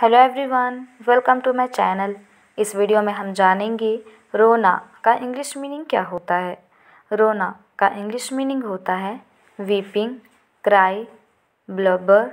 hello everyone welcome to my channel इस video में हम जानेंगे रोना का इंग्लिश मीनिंग क्या होता है रोना का इंग्लिश मीनिंग होता है weeping cry blubber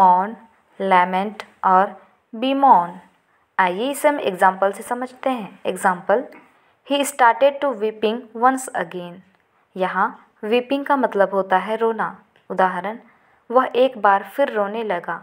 moan lament और बीमॉन आइए इसे हम एग्जाम्पल से समझते हैं example he started to weeping once again यहाँ वीपिंग का मतलब होता है रोना उदाहरण वह एक बार फिर रोने लगा